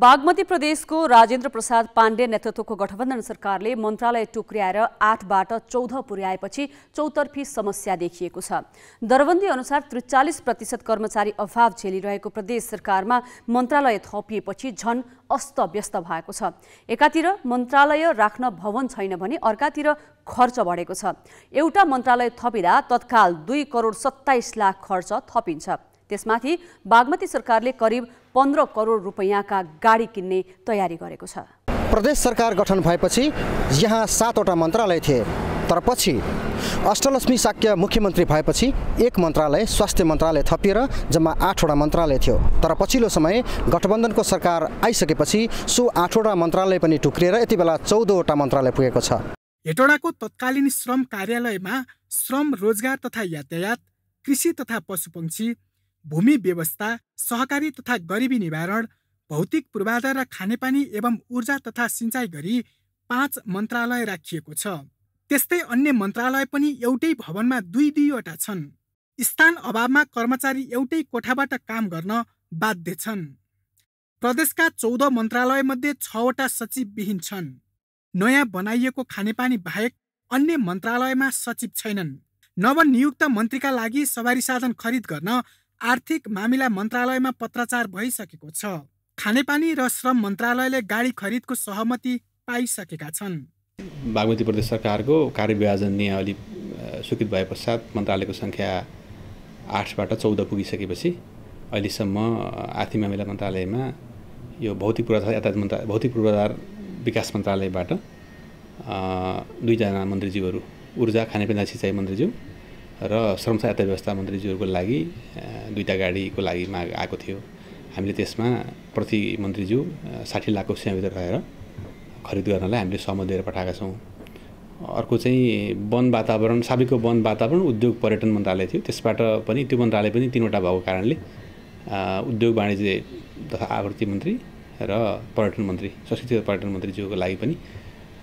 बागमती प्रदेशको राजेन्द्र प्रसाद पाण्डे नेतृत्वको गठबन्धन सरकारले मन्त्रालय टुक्र्याएर आठबाट चौध पुर्याएपछि चौतर्फी समस्या देखिएको छ दरबन्दी अनुसार त्रिचालिस प्रतिशत कर्मचारी अभाव झेलिरहेको प्रदेश सरकारमा मन्त्रालय थपिएपछि झन अस्तव्यस्त भएको छ एकातिर मन्त्रालय राख्न भवन छैन भने अर्कातिर खर्च बढेको छ एउटा मन्त्रालय थपिँदा तत्काल दुई करोड सत्ताइस लाख खर्च थपिन्छ त्यसमाथि बागमती सरकारले करिब पन्ध्र करोड रुपियाँका गाडी किन्ने तयारी गरेको छ प्रदेश सरकार गठन भएपछि यहाँ सातवटा मन्त्रालय थिए तर पछि अष्टलक्ष्मी साक्य मुख्यमन्त्री भएपछि एक मन्त्रालय स्वास्थ्य मन्त्रालय थपिएर जम्मा आठवटा मन्त्रालय थियो तर पछिल्लो समय गठबन्धनको सरकार आइसकेपछि सो आठवटा मन्त्रालय पनि टुक्रिएर यति बेला चौधवटा मन्त्रालय पुगेको छ हेटौडाको तत्कालीन श्रम कार्यालयमा श्रम रोजगार तथा यातायात कृषि तथा पशुपक्षी भूमि व्यवस्था सहकारी तथा गरिबी निवारण भौतिक पूर्वाधार र खानेपानी एवं ऊर्जा तथा सिँचाइ गरी पाँच मन्त्रालय राखिएको छ त्यस्तै अन्य मन्त्रालय पनि एउटै भवनमा दुई दुईवटा छन् स्थान अभावमा कर्मचारी एउटै कोठाबाट काम गर्न बाध्य छन् प्रदेशका चौध मन्त्रालयमध्ये छवटा सचिवविहीन छन् नयाँ बनाइएको खानेपानी बाहेक अन्य मन्त्रालयमा सचिव छैनन् नवनियुक्त मन्त्रीका लागि सवारी साधन खरिद गर्न आर्थिक मामिला मन्त्रालयमा पत्राचार भइसकेको छ खानेपानी र श्रम मन्त्रालयले गाडी खरिदको सहमति पाइसकेका छन् बागमती प्रदेश सरकारको कार्यविभाजन नियावली स्वीकृत भए पश्चात मन्त्रालयको सङ्ख्या आठबाट चौध पुगिसकेपछि अहिलेसम्म आर्थिक मामिला मन्त्रालयमा यो भौतिक पूर्वाधार यातायात मन्त्रालय भौतिक पूर्वाधार विकास मन्त्रालयबाट दुईजना मन्त्रीज्यूहरू ऊर्जा खानेपिना सिँचाइ मन्त्रीज्यू र श्रम सहायता व्यवस्था मन्त्रीज्यूहरूको लागि दुईवटा गाडीको लागि माग आएको थियो हामीले त्यसमा प्रति मन्त्रीज्यू साठी लाखको सेवाभित्र रहेर खरिद गर्नलाई हामीले सहमत दिएर पठाएका छौँ अर्को चाहिँ वन वातावरण साबिकको वन वातावरण उद्योग पर्यटन मन्त्रालय थियो त्यसबाट पनि त्यो मन्त्रालय पनि तिनवटा भएको कारणले उद्योग वाणिज्य तथा आवृत्ति मन्त्री र पर्यटन मन्त्री संस्कृति पर्यटन मन्त्रीज्यूको लागि पनि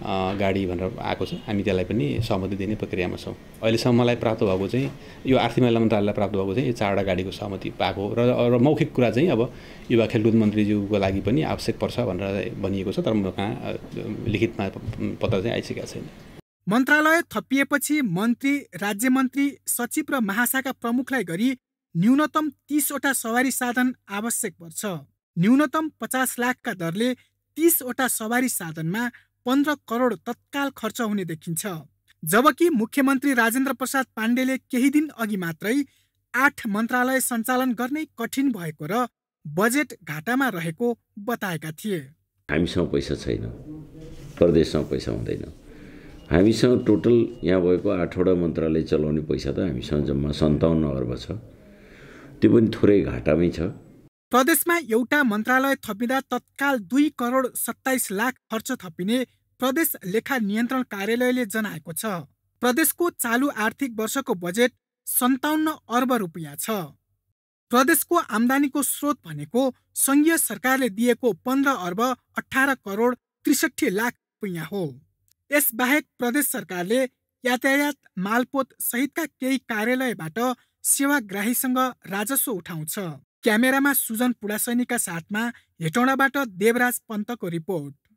गाडी भनेर आएको छ हामी त्यसलाई पनि सहमति दिने प्रक्रियामा छौँ अहिलेसम्म मलाई प्राप्त भएको चाहिँ यो आर्थिक महिला मन्त्रालयलाई प्राप्त भएको चाहिँ यो चारवटा गाडीको सहमति पाएको र र मौखिक कुरा चाहिँ अब युवा खेलकुद मन्त्रीज्यूको लागि पनि आवश्यक पर्छ भनेर भनिएको छ तर म कहाँ लिखितमा पत्र चाहिँ आइसकेका छैन मन्त्रालय थपिएपछि मन्त्री राज्य मन्त्री सचिव र महाशाखा प्रमुखलाई गरी न्यूनतम तिसवटा सवारी साधन आवश्यक पर्छ न्यूनतम पचास लाखका दरले तिसवटा सवारी साधनमा पन्ध्र करोड तत्काल खर्च हुने देखिन्छ जबकि मुख्यमन्त्री राजेन्द्र प्रसाद पाण्डेले केही दिन अघि मात्रै आठ मन्त्रालय सञ्चालन गर्नै कठिन भएको र बजेट घाटामा रहेको बताएका थिए हामीसँग पैसा छैन प्रदेशसँग पैसा हुँदैन हामीसँग टोटल यहाँ भएको आठवटा मन्त्रालय चलाउने पैसा त हामीसँग जम्मा सन्ताउन्न अर्ब छ त्यो पनि थोरै घाटामै छ प्रदेशमा एउटा मन्त्रालय थपिँदा तत्काल दुई करोड सत्ताइस लाख खर्च थपिने प्रदेश लेखा नियन्त्रण कार्यालयले जनाएको छ प्रदेशको चालु आर्थिक वर्षको बजेट सन्ताउन्न अर्ब रुपियाँ छ प्रदेशको आम्दानीको स्रोत भनेको सङ्घीय सरकारले दिएको पन्ध्र अर्ब अठार करोड त्रिसठी लाख रुपियाँ हो यसबाहेक प्रदेश सरकारले यातायात मालपोत सहितका केही कार्यालयबाट सेवाग्राहीसँग राजस्व उठाउँछ क्यामेरामा सुजन पुलासैनीका साथमा हेटौँडाबाट देवराज पन्तको रिपोर्ट